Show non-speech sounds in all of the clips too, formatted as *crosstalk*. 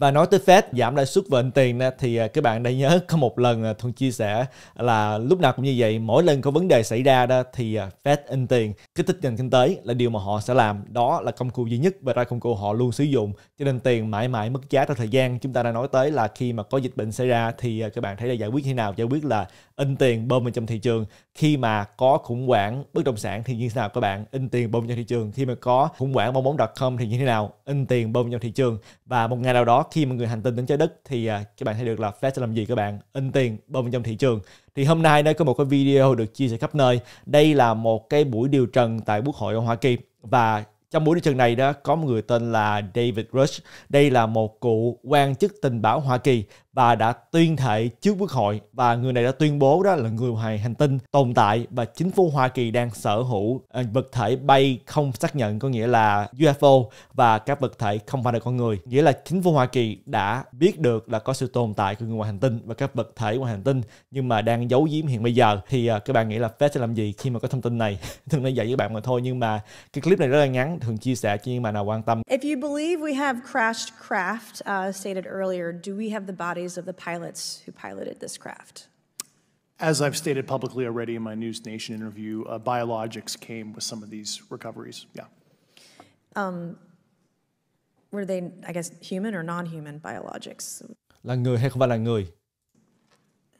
và nói tới Fed giảm lãi suất và in tiền thì à, các bạn đã nhớ có một lần à, Thuận chia sẻ là lúc nào cũng như vậy mỗi lần có vấn đề xảy ra đó thì à, Fed in tiền kích thích nền kinh tế là điều mà họ sẽ làm đó là công cụ duy nhất và ra công cụ họ luôn sử dụng cho nên tiền mãi mãi mất giá theo thời gian chúng ta đã nói tới là khi mà có dịch bệnh xảy ra thì các bạn thấy là giải quyết như nào giải quyết là in tiền bơm vào trong thị trường khi mà có khủng hoảng bất động sản thì như thế nào các bạn in tiền bơm vào thị trường khi mà có khủng hoảng bong bóng com thì như thế nào in tiền bơm vào thị trường và một ngày nào đó khi mà người hành tinh đến trái đất thì à, các bạn thấy được là Fed sẽ làm gì các bạn in tiền bơm trong thị trường thì hôm nay đây có một cái video được chia sẻ khắp nơi đây là một cái buổi điều trần tại quốc hội ở Hoa Kỳ và trong buổi điều trần này đó có một người tên là David Rush đây là một cụ quan chức tình báo Hoa Kỳ và đã tuyên thệ trước quốc hội và người này đã tuyên bố đó là người ngoài hành tinh tồn tại và chính phủ Hoa Kỳ đang sở hữu ờ, vật thể bay không xác nhận có nghĩa là UFO và các vật thể không phải là con người nghĩa là chính phủ Hoa Kỳ đã biết được là có sự tồn tại của người ngoài hành tinh và các vật thể ngoài hành tinh nhưng mà đang giấu giếm hiện bây giờ thì ờ, các bạn nghĩ là Fed sẽ làm gì khi mà có thông tin này *laughs* thường nói dạy với bạn mà thôi nhưng mà cái clip này rất là ngắn thường chia sẻ cho những bạn nào quan tâm If you believe we have crashed craft uh, stated earlier do we have the bodies bodies of the pilots who piloted this craft. As I've stated publicly already in my News Nation interview, uh, biologics came with some of these recoveries. Yeah. Um, were they, I guess, human or non-human biologics? Là người hay không phải là người?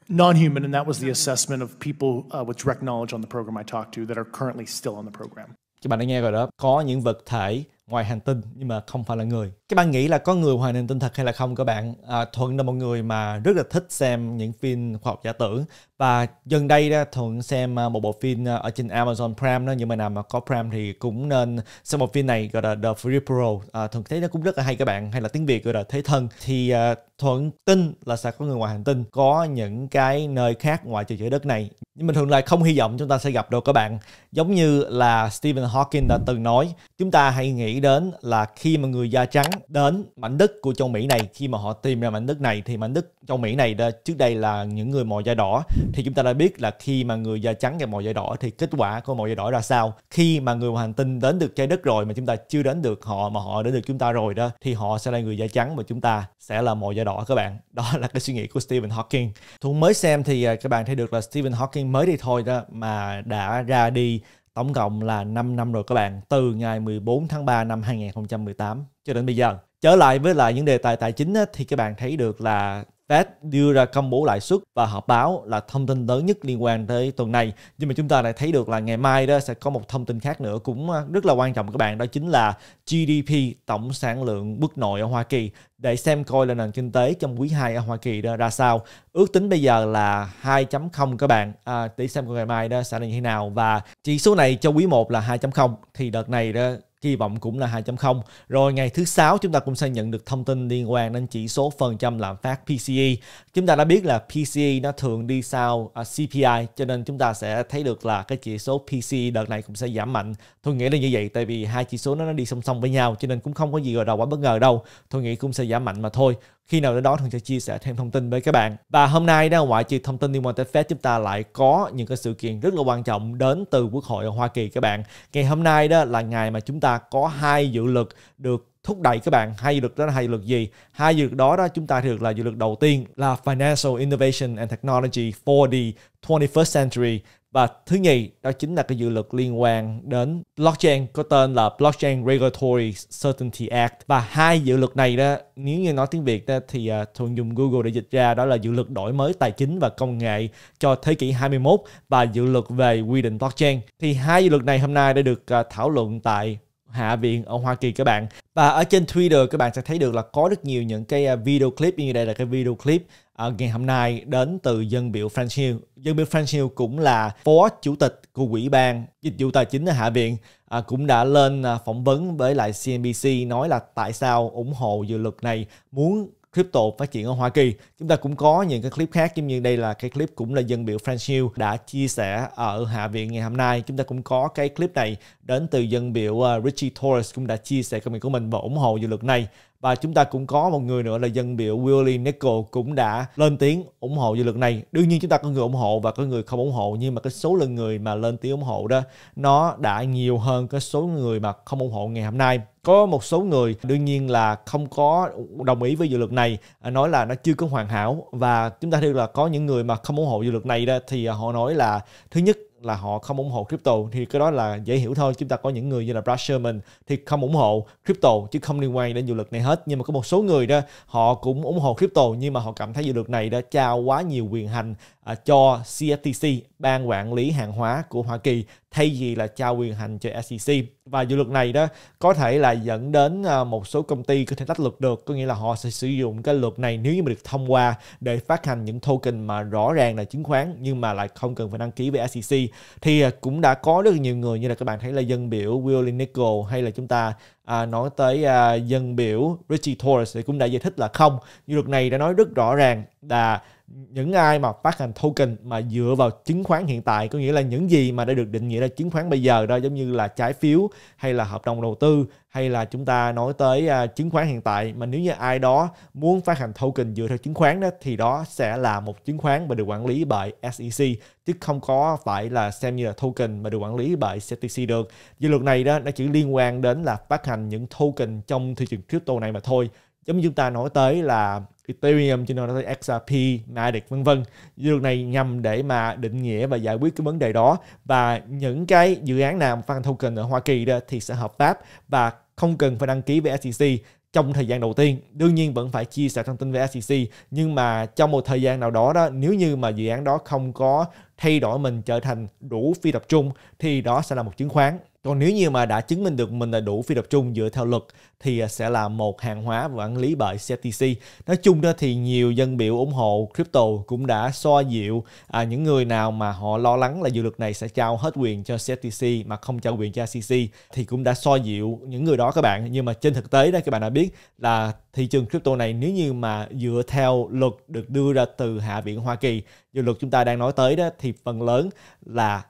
Non-human, and that was the assessment of people uh, with direct knowledge on the program I talked to that are currently still on the program. Các bạn đã nghe rồi đó, có những vật thể ngoài hành tinh nhưng mà không phải là người các bạn nghĩ là có người ngoài hành tinh thật hay là không các bạn à, thuận là một người mà rất là thích xem những phim khoa học giả tưởng và gần đây đó thuận xem à, một bộ phim à, ở trên Amazon Prime đó nhưng mà nào mà có Prime thì cũng nên xem một phim này gọi là The Free Pro à, thuận thấy nó cũng rất là hay các bạn hay là tiếng Việt gọi là thế thân thì à, thuận tin là sẽ có người ngoài hành tinh có những cái nơi khác ngoài trời trái đất này nhưng mình thường lại không hy vọng chúng ta sẽ gặp được các bạn giống như là Stephen Hawking đã từng nói chúng ta hãy nghĩ đến là khi mà người da trắng đến mảnh đất của châu Mỹ này khi mà họ tìm ra mảnh đất này thì mảnh đất châu Mỹ này đã, trước đây là những người màu da đỏ thì chúng ta đã biết là khi mà người da trắng gặp màu da đỏ thì kết quả của màu da đỏ ra sao khi mà người ngoài hành tinh đến được trái đất rồi mà chúng ta chưa đến được họ mà họ đến được chúng ta rồi đó thì họ sẽ là người da trắng và chúng ta sẽ là màu da đỏ các bạn đó là cái suy nghĩ của Stephen Hawking Thuận mới xem thì à, các bạn thấy được là Stephen Hawking mới đây thôi đó mà đã ra đi tổng cộng là 5 năm rồi các bạn từ ngày 14 tháng 3 năm 2018 cho đến bây giờ trở lại với lại những đề tài tài chính á, thì các bạn thấy được là Fed đưa ra công bố lãi suất và họp báo là thông tin lớn nhất liên quan tới tuần này. Nhưng mà chúng ta lại thấy được là ngày mai đó sẽ có một thông tin khác nữa cũng à, rất là quan trọng các bạn đó chính là GDP tổng sản lượng bước nội ở Hoa Kỳ để xem coi là nền kinh tế trong quý 2 ở Hoa Kỳ đó ra sao. Ước tính bây giờ là 2.0 các bạn à, để xem coi ngày mai đó sẽ là như thế nào và chỉ số này cho quý 1 là 2.0 thì đợt này đó kỳ vọng cũng là 2.0. Rồi ngày thứ sáu chúng ta cũng sẽ nhận được thông tin liên quan đến chỉ số phần trăm lạm phát PCE. Chúng ta đã biết là PCE nó thường đi sau à, CPI cho nên chúng ta sẽ thấy được là cái chỉ số PCE đợt này cũng sẽ giảm mạnh. Tôi nghĩ là như vậy tại vì hai chỉ số nó, nó đi song song với nhau cho nên cũng không có gì gọi là quá bất ngờ đâu. Tôi nghĩ cũng sẽ giảm mạnh mà thôi khi nào đến đó thường sẽ chia sẻ thêm thông tin với các bạn và hôm nay đang ngoại trừ thông tin liên quan tới Fed chúng ta lại có những cái sự kiện rất là quan trọng đến từ Quốc hội ở Hoa Kỳ các bạn ngày hôm nay đó là ngày mà chúng ta có hai dự luật được thúc đẩy các bạn hai dự luật đó là hai dự luật gì hai dự luật đó đó chúng ta được là dự luật đầu tiên là Financial Innovation and Technology for the 21st Century và thứ nhì đó chính là cái dự luật liên quan đến blockchain có tên là blockchain regulatory certainty act và hai dự luật này đó nếu như nói tiếng việt đó, thì à, thường dùng google để dịch ra đó là dự luật đổi mới tài chính và công nghệ cho thế kỷ 21 và dự luật về quy định blockchain thì hai dự luật này hôm nay đã được à, thảo luận tại Hạ viện ở Hoa Kỳ các bạn. Và ở trên Twitter các bạn sẽ thấy được là có rất nhiều những cái à, video clip như đây là cái video clip uh, ngày hôm nay đến từ dân biểu Frank Hill. Dân biểu Frank Hill cũng là phó chủ tịch của quỹ ban dịch vụ tài chính ở Hạ viện uh, cũng đã lên uh, phỏng vấn với lại CNBC nói là tại sao ủng hộ dự luật này muốn crypto phát triển ở Hoa Kỳ. Chúng ta cũng có những cái clip khác giống như đây là cái clip cũng là dân biểu Frank Hill đã chia sẻ ở Hạ viện ngày hôm nay. Chúng ta cũng có cái clip này đến từ dân biểu ờ, Richie Torres cũng đã chia sẻ công việc của mình và ủng hộ dự luật này và chúng ta cũng có một người nữa là dân biểu Willie nickel cũng đã lên tiếng ủng hộ dự luật này đương nhiên chúng ta có người ủng hộ và có người không ủng hộ nhưng mà cái số lượng người mà lên tiếng ủng hộ đó nó đã nhiều hơn cái số người mà không ủng hộ ngày hôm nay có một số người đương nhiên là không có đồng ý với dự luật này à, nói là nó chưa có hoàn hảo và chúng ta thấy là có những người mà không ủng hộ dự luật này đó thì họ nói là thứ nhất là họ không ủng hộ crypto thì cái đó là dễ hiểu thôi chúng ta có những người như là Brad Sherman thì không ủng hộ crypto chứ không liên quan đến dự luật này hết nhưng mà có một số người đó họ cũng ủng hộ crypto nhưng mà họ cảm thấy dự luật này đã trao quá nhiều quyền hành À, cho CFTC, ban quản lý hàng hóa của Hoa Kỳ thay vì là trao quyền hành cho SEC. Và dự luật này đó có thể là dẫn đến à, một số công ty có thể tách luật được, có nghĩa là họ sẽ sử dụng cái luật này nếu như mà được thông qua để phát hành những token mà rõ ràng là chứng khoán nhưng mà lại không cần phải đăng ký với SEC. Thì à, cũng đã có rất nhiều người như là các bạn thấy là dân biểu Willie Nichols hay là chúng ta à, nói tới à, dân biểu Richie Torres thì cũng đã giải thích là không. như luật này đã nói rất rõ ràng là những ai mà phát hành token mà dựa vào chứng khoán hiện tại có nghĩa là những gì mà đã được định nghĩa là chứng khoán bây giờ đó giống như là trái phiếu hay là hợp đồng đầu tư hay là chúng ta nói tới uh, chứng khoán hiện tại mà nếu như ai đó muốn phát hành token dựa theo chứng khoán đó thì đó sẽ là một chứng khoán mà được quản lý bởi SEC chứ không có phải là xem như là token mà được quản lý bởi CTC được. Dự luật này đó nó chỉ liên quan đến là phát hành những token trong thị trường crypto này mà thôi. Giống như chúng ta nói tới là Ethereum trên nền tảng XRP, Matic vân vân. Dự luật này nhằm để mà định nghĩa và giải quyết cái vấn đề đó và những cái dự án nào fan token ở Hoa Kỳ đó thì sẽ hợp pháp và không cần phải đăng ký với SEC trong thời gian đầu tiên đương nhiên vẫn phải chia sẻ thông tin với SEC nhưng mà trong một thời gian nào đó đó nếu như mà dự án đó không có thay đổi mình trở thành đủ phi tập trung thì đó sẽ là một chứng khoán còn nếu như mà đã chứng minh được mình là đủ phi tập trung dựa theo luật thì à, sẽ là một hàng hóa quản lý bởi CFTC. Nói chung đó thì nhiều dân biểu ủng hộ crypto cũng đã xoa dịu à, những người nào mà họ lo lắng là dự luật này sẽ trao hết quyền cho CFTC mà không trao quyền cho CC thì cũng đã xoa dịu những người đó các bạn. Nhưng mà trên thực tế đó các bạn đã biết là thị trường crypto này nếu như mà dựa theo luật được đưa ra từ Hạ viện Hoa Kỳ, dự luật chúng ta đang nói tới đó thì phần lớn là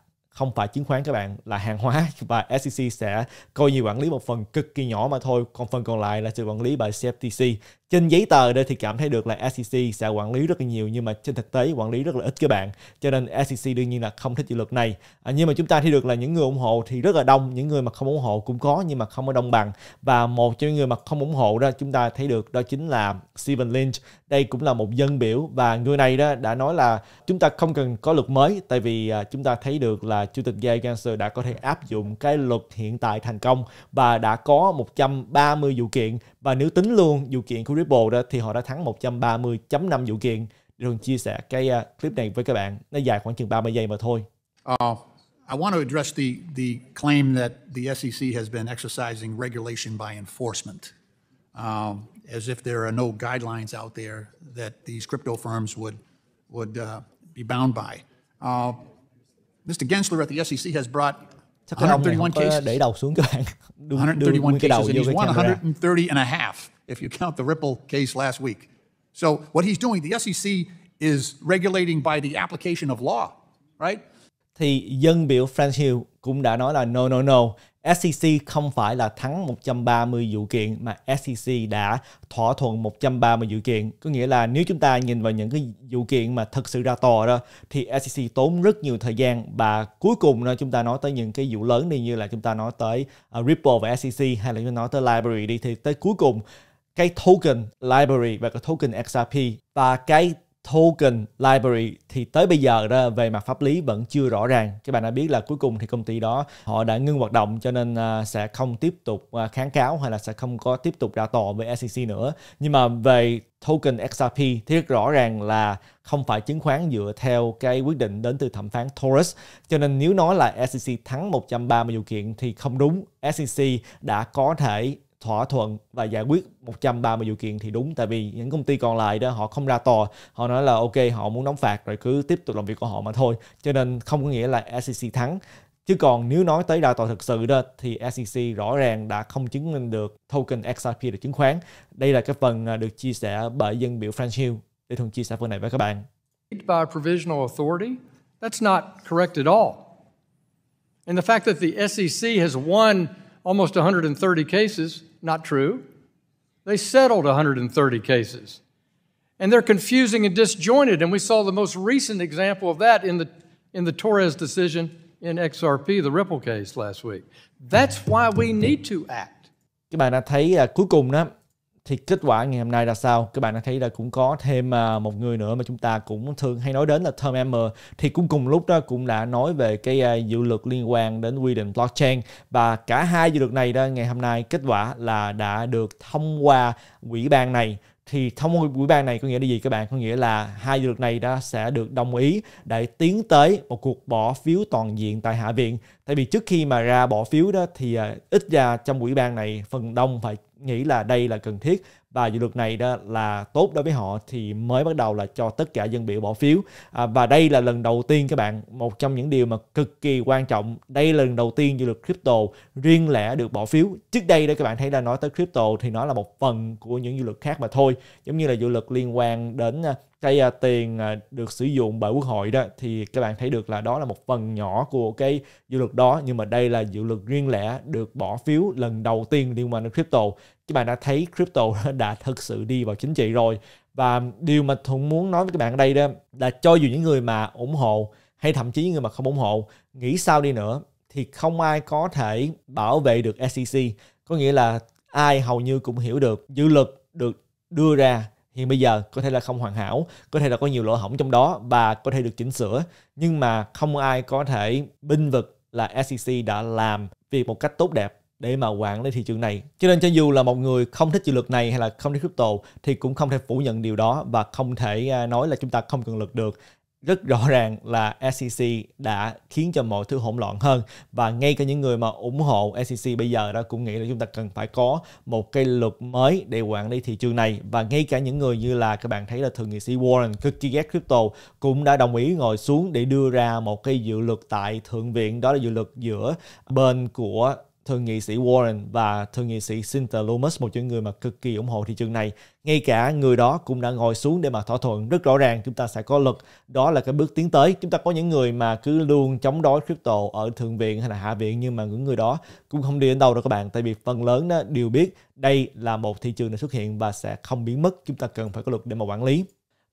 không phải chứng khoán các bạn là hàng hóa *laughs* và SEC sẽ coi như quản lý một phần cực kỳ nhỏ mà thôi còn phần còn lại là sự quản lý bởi CFTC trên giấy tờ đây thì cảm thấy được là SEC sẽ quản lý rất là nhiều nhưng mà trên thực tế quản lý rất là ít các bạn cho nên SEC đương nhiên là không thích dự luật này à, nhưng mà chúng ta thấy được là những người ủng hộ thì rất là đông những người mà không ủng hộ cũng có nhưng mà không có đông bằng và một trong những người mà không ủng hộ đó chúng ta thấy được đó chính là Stephen Lynch đây cũng là một dân biểu và người này đó đã nói là chúng ta không cần có luật mới tại vì à, chúng ta thấy được là chủ tịch Gary Gensler đã có thể áp dụng cái luật hiện tại thành công và đã có 130 vụ kiện Và nếu tính luôn vụ kiện của Ripple đó thì họ đã thắng 130.5 vụ kiện. chia sẻ cái uh, clip này với các bạn. Nó dài khoảng chừng 30 giây mà thôi. Uh, I want to address the the claim that the SEC has been exercising regulation by enforcement. Um, as if there are no guidelines out there that these crypto firms would would uh, be bound by. Uh, Mr. Gensler at the SEC has brought Sao cái ông để đầu xuống các bạn? 131 cases and he's won 130 and a half if you count the Ripple case last week. So what he's doing, the SEC is regulating by the application of law, right? Thì dân biểu Frank Hill cũng đã nói là no no no, SEC không phải là thắng 130 vụ kiện mà SEC đã thỏa thuận 130 vụ kiện. Có nghĩa là nếu chúng ta nhìn vào những cái vụ kiện mà thực sự ra tòa đó thì SEC tốn rất nhiều thời gian và cuối cùng đó chúng ta nói tới những cái vụ lớn đi như là chúng ta nói tới à, Ripple và SEC hay là chúng ta nói tới Library đi thì tới cuối cùng cái token Library và cái token XRP và cái token library thì tới bây giờ đó về mặt pháp lý vẫn chưa rõ ràng các bạn đã biết là cuối cùng thì công ty đó họ đã ngưng hoạt động cho nên à, sẽ không tiếp tục à, kháng cáo hay là sẽ không có tiếp tục ra tòa với SEC nữa nhưng mà về token XRP thì rất rõ ràng là không phải chứng khoán dựa theo cái quyết định đến từ thẩm phán Torres. Cho nên nếu nói là SEC thắng 130 điều kiện thì không đúng. SEC đã có thể thỏa thuận và giải quyết 130 vụ kiện thì đúng tại vì những công ty còn lại đó họ không ra tòa họ nói là ok họ muốn đóng phạt rồi cứ tiếp tục làm việc của họ mà thôi cho nên không có nghĩa là SEC thắng chứ còn nếu nói tới ra tòa thực sự đó thì SEC rõ ràng đã không chứng minh được token XRP là chứng khoán đây là cái phần à, được chia sẻ bởi dân biểu Frank Hill để thường chia sẻ phần này với các bạn by provisional authority that's not correct at all and the fact that the SEC has won almost 130 cases Not true. They settled 130 cases. And they're confusing and disjointed. And we saw the most recent example of that in the, in the Torres decision in XRP, the Ripple case last week. That's why we need to act. Các bạn đã thấy cuối cùng đó thì kết quả ngày hôm nay là sao các bạn đã thấy là cũng có thêm à, một người nữa mà chúng ta cũng thường hay nói đến là Tom Emmer thì cũng cùng lúc đó cũng đã nói về cái à, dự luật liên quan đến quy định blockchain và cả hai dự luật này đó ngày hôm nay kết quả là đã được thông qua ủy ban này thì thông qua ủy ban này có nghĩa là gì các bạn có nghĩa là hai dự luật này đã sẽ được đồng ý để tiến tới một cuộc bỏ phiếu toàn diện tại hạ viện tại vì trước khi mà ra bỏ phiếu đó thì à, ít ra trong ủy ban này phần đông phải nghĩ là đây là cần thiết và dự luật này đó là tốt đối với họ thì mới bắt đầu là cho tất cả dân biểu bỏ phiếu à, và đây là lần đầu tiên các bạn một trong những điều mà cực kỳ quan trọng đây là lần đầu tiên dự luật crypto riêng lẻ được bỏ phiếu trước đây đó các bạn thấy là nói tới crypto thì nó là một phần của những dự luật khác mà thôi giống như là dự luật liên quan đến à, cái à, tiền à, được sử dụng bởi quốc hội đó thì các bạn thấy được là đó là một phần nhỏ của cái dự luật đó nhưng mà đây là dự luật riêng lẻ được bỏ phiếu lần đầu tiên liên quan đến crypto các bạn đã thấy crypto *laughs* đã thực sự đi vào chính trị rồi và điều mà thuận muốn nói với các bạn ở đây đó là cho dù những người mà ủng hộ hay thậm chí những người mà không ủng hộ nghĩ sao đi nữa thì không ai có thể bảo vệ được SEC có nghĩa là ai hầu như cũng hiểu được dự luật được đưa ra hiện bây giờ có thể là không hoàn hảo có thể là có nhiều lỗ hổng trong đó và có thể được chỉnh sửa nhưng mà không ai có thể binh vực là SEC đã làm việc một cách tốt đẹp để mà quản lý thị trường này. Cho nên cho dù là một người không thích chịu lực này hay là không thích crypto thì cũng không thể phủ nhận điều đó và không thể à, nói là chúng ta không cần lực được rất rõ ràng là SEC đã khiến cho mọi thứ hỗn loạn hơn và ngay cả những người mà ủng hộ SEC bây giờ đó cũng nghĩ là chúng ta cần phải có một cái luật mới để quản lý thị trường này và ngay cả những người như là các bạn thấy là thượng nghị sĩ Warren cực kỳ ghét crypto cũng đã đồng ý ngồi xuống để đưa ra một cái dự luật tại thượng viện đó là dự luật giữa bên của thượng nghị sĩ Warren và thượng nghị sĩ Cynthia Lummis, một những người mà cực kỳ ủng hộ thị trường này. Ngay cả người đó cũng đã ngồi xuống để mà thỏa thuận rất rõ ràng chúng ta sẽ có luật. Đó là cái bước tiến tới. Chúng ta có những người mà cứ luôn chống đối crypto ở thượng viện hay là hạ viện nhưng mà những người đó cũng không đi đến đâu đâu các bạn. Tại vì phần lớn đó đều biết đây là một thị trường đã xuất hiện và sẽ không biến mất. Chúng ta cần phải có luật để mà quản lý.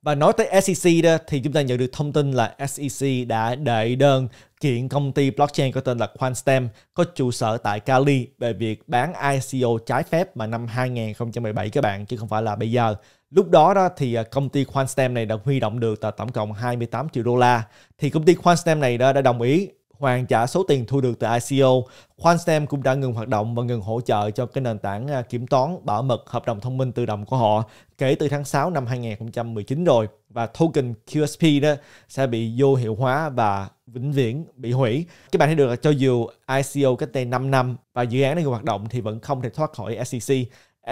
Và nói tới SEC đó thì chúng ta nhận được thông tin là SEC đã đệ đơn kiện công ty blockchain có tên là QuantStem có trụ sở tại Cali về việc bán ICO trái phép mà năm 2017 các bạn chứ không phải là bây giờ. Lúc đó đó thì à, công ty QuantStem này đã huy động được tổng cộng 28 triệu đô la. Thì công ty QuantStem này đã đồng ý hoàn trả số tiền thu được từ ICO, QuantStem cũng đã ngừng hoạt động và ngừng hỗ trợ cho cái nền tảng à, kiểm toán bảo mật hợp đồng thông minh tự động của họ kể từ tháng 6 năm 2019 rồi và token QSP đó sẽ bị vô hiệu hóa và vĩnh viễn bị hủy. Các bạn thấy được là cho dù ICO cách đây 5 năm và dự án đang ngừng hoạt động thì vẫn không thể thoát khỏi SEC.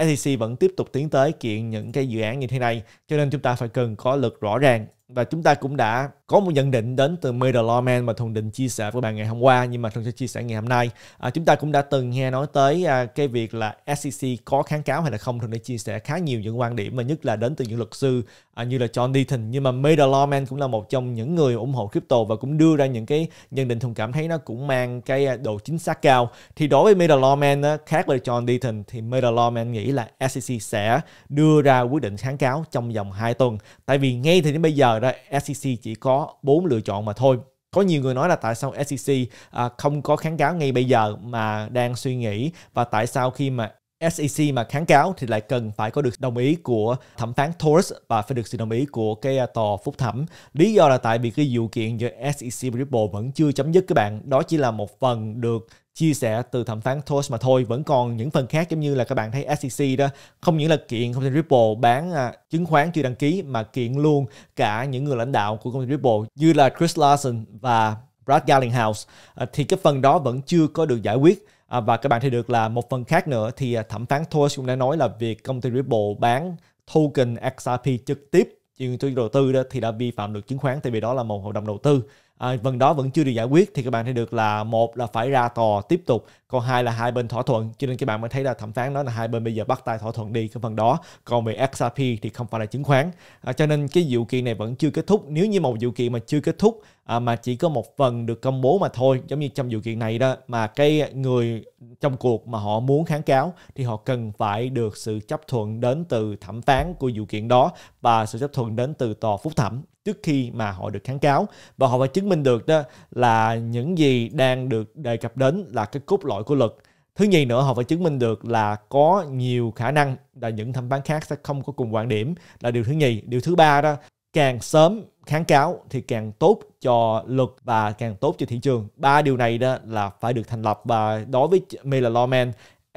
SEC vẫn tiếp tục tiến tới kiện những cái dự án như thế này, cho nên chúng ta phải cần có lực rõ ràng và chúng ta cũng đã có một nhận định đến từ Middle Lawman mà thường Định chia sẻ với bạn ngày hôm qua nhưng mà thường sẽ chia sẻ ngày hôm nay. À, chúng ta cũng đã từng nghe nói tới à, cái việc là SEC có kháng cáo hay là không thường để chia sẻ khá nhiều những quan điểm mà nhất là đến từ những luật sư à, như là John Deaton nhưng mà Middle Lawman cũng là một trong những người ủng hộ crypto và cũng đưa ra những cái nhận định thường cảm thấy nó cũng mang cái à, độ chính xác cao. Thì đối với Middle Lawman á, khác với John Deaton thì Middle Lawman nghĩ là SEC sẽ đưa ra quyết định kháng cáo trong vòng 2 tuần. Tại vì ngay thì đến bây giờ đó SEC chỉ có bốn lựa chọn mà thôi có nhiều người nói là tại sao SEC à, không có kháng cáo ngay bây giờ mà đang suy nghĩ và tại sao khi mà SEC mà kháng cáo thì lại cần phải có được đồng ý của thẩm phán Torres và phải được sự đồng ý của cái à, tòa phúc thẩm. Lý do là tại vì cái vụ kiện giữa SEC và Ripple vẫn chưa chấm dứt các bạn. Đó chỉ là một phần được chia sẻ từ thẩm phán Torres mà thôi. Vẫn còn những phần khác giống như là các bạn thấy SEC đó. Không những là kiện công ty Ripple bán à, chứng khoán chưa đăng ký mà kiện luôn cả những người lãnh đạo của công ty Ripple như là Chris Larson và Brad Garlinghouse. À, thì cái phần đó vẫn chưa có được giải quyết À, và các bạn thấy được là một phần khác nữa thì à, thẩm phán Thorpe cũng đã nói là việc công ty Ripple bán token XRP trực tiếp cho người đầu tư đó thì đã vi phạm luật chứng khoán tại vì đó là một hội đồng đầu tư à, phần đó vẫn chưa được giải quyết thì các bạn thấy được là một là phải ra tòa tiếp tục còn hai là hai bên thỏa thuận cho nên các bạn mới thấy là thẩm phán nói là hai bên bây giờ bắt tay thỏa thuận đi cái phần đó còn về XRP thì không phải là chứng khoán à, cho nên cái vụ kiện này vẫn chưa kết thúc nếu như một vụ kiện mà chưa kết thúc à, mà chỉ có một phần được công bố mà thôi giống như trong vụ kiện này đó mà cái người trong cuộc mà họ muốn kháng cáo thì họ cần phải được sự chấp thuận đến từ thẩm phán của vụ kiện đó và sự chấp thuận đến từ tòa phúc thẩm trước khi mà họ được kháng cáo và họ phải chứng minh được đó là những gì đang được đề cập đến là cái cốt lõi của luật thứ nhì nữa họ phải chứng minh được là có nhiều khả năng là những thẩm phán khác sẽ không có cùng quan điểm là điều thứ nhì điều thứ ba đó càng sớm kháng cáo thì càng tốt cho luật và càng tốt cho thị trường. Ba điều này đó là phải được thành lập và đối với May là lawman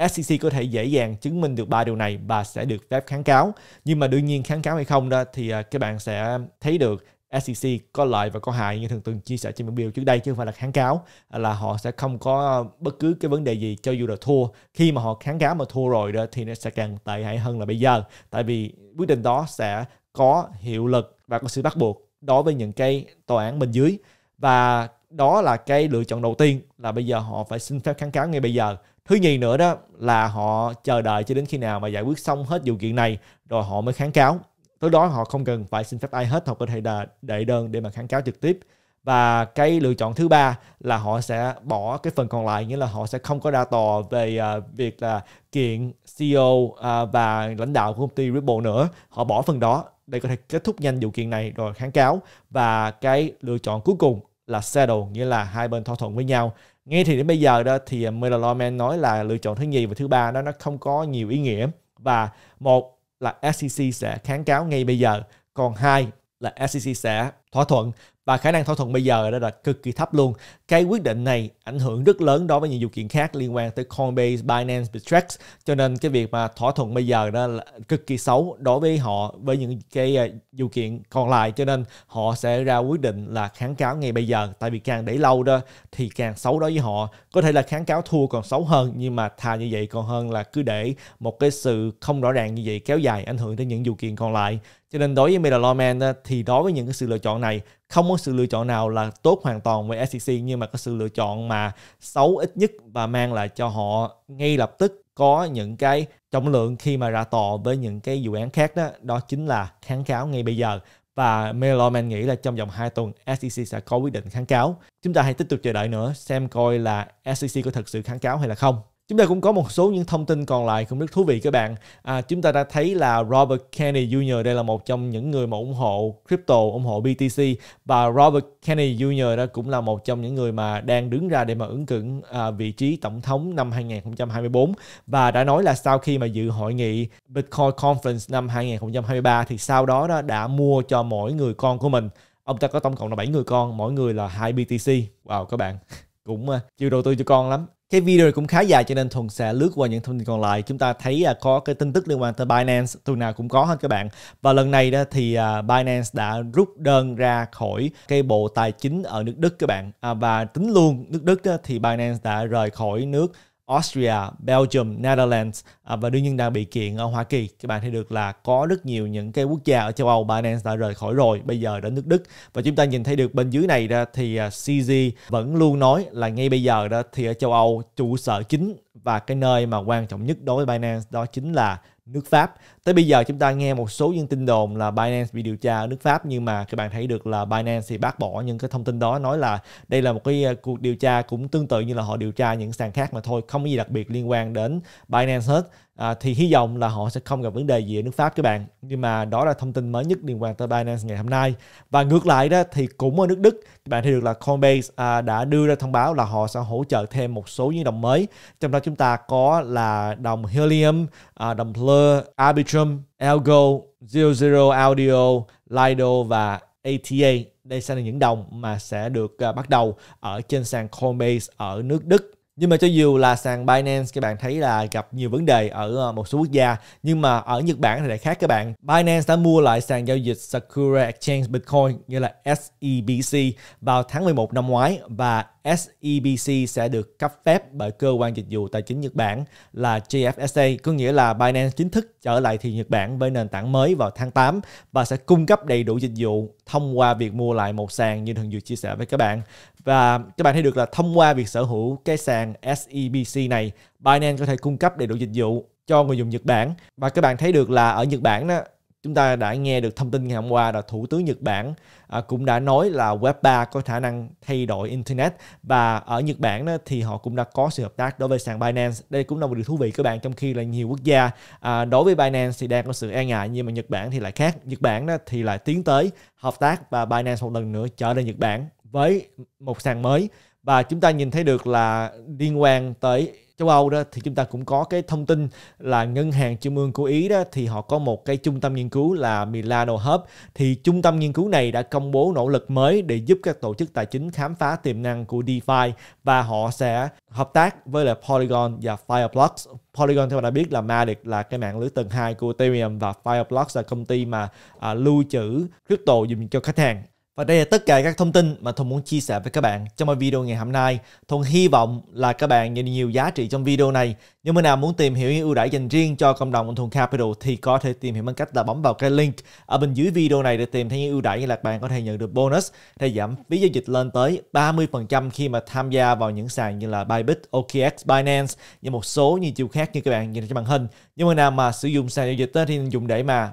SEC có thể dễ dàng chứng minh được ba điều này và sẽ được phép kháng cáo. Nhưng mà đương nhiên kháng cáo hay không đó thì à, các bạn sẽ thấy được SEC có lợi và có hại như thường từng chia sẻ trên bản biểu trước đây chứ không phải là kháng cáo à, là họ sẽ không có bất cứ cái vấn đề gì cho dù là thua khi mà họ kháng cáo mà thua rồi đó thì nó sẽ càng tệ hại hơn là bây giờ tại vì quyết định đó sẽ có hiệu lực và có sự bắt buộc đối với những cái tòa án bên dưới và đó là cái lựa chọn đầu tiên là bây giờ họ phải xin phép kháng cáo ngay bây giờ thứ nhì nữa đó là họ chờ đợi cho đến khi nào mà giải quyết xong hết vụ kiện này rồi họ mới kháng cáo tới đó họ không cần phải xin phép ai hết họ có thể đệ đơn để mà kháng cáo trực tiếp và cái lựa chọn thứ ba là họ sẽ bỏ cái phần còn lại nghĩa là họ sẽ không có ra tòa về uh, việc là kiện CEO uh, à, và lãnh đạo của công ty Ripple nữa họ bỏ phần đó để có thể kết thúc nhanh vụ kiện này rồi kháng cáo và cái lựa chọn cuối cùng là settle nghĩa là hai bên thỏa thuận với nhau ngay thì đến bây giờ đó thì Miller Lawman nói là lựa chọn thứ nhì và thứ ba đó nó không có nhiều ý nghĩa và một là SEC sẽ kháng cáo ngay bây giờ còn hai là SEC sẽ thỏa thuận và khả năng thỏa thuận bây giờ đó là cực kỳ thấp luôn. Cái quyết định này ảnh hưởng rất lớn đối với những điều kiện khác liên quan tới Coinbase, Binance, Bittrex cho nên cái việc mà thỏa thuận bây giờ đó là cực kỳ xấu đối với họ với những cái điều ờ, kiện còn lại cho nên họ sẽ ra quyết định là kháng cáo ngay bây giờ tại vì càng để lâu đó thì càng xấu đối với họ. Có thể là kháng cáo thua còn xấu hơn nhưng mà thà như vậy còn hơn là cứ để một cái sự không rõ ràng như vậy kéo dài ảnh hưởng tới những điều kiện còn lại. Cho nên đối với Meta Lawman thì đối với những cái sự lựa chọn này không có sự lựa chọn nào là tốt hoàn toàn với SEC nhưng mà có sự lựa chọn mà xấu ít nhất và mang lại cho họ ngay lập tức có những cái trọng lượng khi mà ra tòa với những cái dự án khác đó đó chính là kháng cáo ngay bây giờ và Meloman nghĩ là trong vòng 2 tuần SEC sẽ có quyết định kháng cáo. Chúng ta hãy tiếp tục chờ đợi nữa xem coi là SEC có thật sự kháng cáo hay là không. Chúng ta cũng có một số những thông tin còn lại cũng rất thú vị các bạn. À, chúng ta đã thấy là Robert Kennedy Jr. đây là một trong những người mà ủng hộ crypto, ủng hộ BTC và Robert Kennedy Jr. đó cũng là một trong những người mà đang đứng ra để mà ứng cử à, vị trí tổng thống năm 2024 và đã nói là sau khi mà dự hội nghị Bitcoin Conference năm 2023 thì sau đó đó đã mua cho mỗi người con của mình. Ông ta có tổng cộng là 7 người con, mỗi người là 2 BTC. Wow các bạn, *laughs* cũng à, chịu đầu tư cho con lắm cái video này cũng khá dài cho nên thuần sẽ lướt qua những thông tin còn lại chúng ta thấy uh, có cái tin tức liên quan tới Binance tuần nào cũng có hết các bạn và lần này đó thì à, Binance đã rút đơn ra khỏi cái bộ tài chính ở nước Đức các bạn à, và tính luôn nước Đức thì Binance đã rời khỏi nước Austria, Belgium, Netherlands à, và đương nhiên đang bị kiện ở Hoa Kỳ. Các bạn thấy được là có rất nhiều những cái quốc gia ở châu Âu Binance đã rời khỏi rồi, bây giờ đến nước Đức và chúng ta nhìn thấy được bên dưới này ra thì à, CZ vẫn luôn nói là ngay bây giờ đó thì ở châu Âu trụ sở chính và cái nơi mà quan trọng nhất đối với Binance đó chính là nước Pháp. Tới bây giờ chúng ta nghe một số những tin đồn là Binance bị điều tra ở nước Pháp nhưng mà các bạn thấy được là Binance thì bác bỏ những cái thông tin đó nói là đây là một cái à, cuộc điều tra cũng tương tự như là họ điều tra những sàn khác mà thôi, không có gì đặc biệt liên quan đến Binance hết à, thì hy vọng là họ sẽ không gặp vấn đề gì ở nước Pháp các bạn. Nhưng mà đó là thông tin mới nhất liên quan tới Binance ngày hôm nay. Và ngược lại đó thì cũng ở nước Đức, các bạn thấy được là Coinbase à, đã đưa ra thông báo là họ sẽ hỗ trợ thêm một số những đồng mới. Trong đó chúng ta có là đồng Helium, à, đồng Blur, Arbitrum, Algo, Zero Zero Audio, Lido và ATA. Đây sẽ là những đồng mà sẽ được à, bắt đầu ở trên sàn Coinbase ở nước Đức nhưng mà cho dù là sàn Binance các bạn thấy là gặp nhiều vấn đề ở ờ, một số quốc gia nhưng mà ở Nhật Bản thì lại khác các bạn. Binance đã mua lại sàn giao dịch Sakura Exchange Bitcoin như là SEBC vào tháng 11 năm ngoái và SEBC sẽ được cấp phép bởi cơ quan dịch vụ tài chính Nhật Bản là gfsa có nghĩa là Binance chính thức trở lại thị Nhật Bản với nền tảng mới vào tháng 8 và sẽ cung cấp đầy đủ dịch vụ thông qua việc mua lại một sàn như thường vừa chia sẻ với các bạn. Và các bạn thấy được là thông qua việc sở hữu cái sàn SEBC này, Binance có thể cung cấp đầy đủ dịch vụ cho người dùng Nhật Bản và các bạn thấy được là ở Nhật Bản đó chúng ta đã nghe được thông tin ngày hôm qua là thủ tướng Nhật Bản à, cũng đã nói là Web 3 có khả năng thay đổi internet và ở Nhật Bản đó, thì họ cũng đã có sự hợp tác đối với sàn Binance đây cũng là một điều thú vị các bạn trong khi là nhiều quốc gia à, đối với Binance thì đang có sự e ngại nhưng mà Nhật Bản thì lại khác Nhật Bản đó thì lại tiến tới hợp tác và Binance một lần nữa trở lên Nhật Bản với một sàn mới và chúng ta nhìn thấy được là liên quan tới châu Âu đó thì chúng ta cũng có cái thông tin là ngân hàng trung ương của Ý đó thì họ có một cái trung tâm nghiên cứu là Milano Hub thì trung tâm nghiên cứu này đã công bố nỗ lực mới để giúp các tổ chức tài chính khám phá tiềm năng của DeFi và họ sẽ hợp tác với là Polygon và Fireblocks. Polygon theo bạn đã biết là Matic là cái mạng lưới tầng 2 của Ethereum và Fireblocks là công ty mà à, lưu trữ crypto dùng cho khách hàng và đây là tất cả các thông tin mà Thuần muốn chia sẻ với các bạn trong một video ngày hôm nay. Thuần hy vọng là các bạn nhận được nhiều giá trị trong video này. Nếu mà nào muốn tìm hiểu những ưu đãi dành riêng cho cộng đồng Thuần Capital thì có thể tìm hiểu bằng cách là bấm vào cái link ở bên dưới video này để tìm thấy những ưu đãi như là bạn có thể nhận được bonus để giảm phí giao dịch lên tới 30% khi mà tham gia vào những sàn như là Bybit, OKX, Binance và một số như chiều khác như các bạn nhìn trên màn hình. Nhưng mà nào mà sử dụng sàn giao dịch thì dùng để mà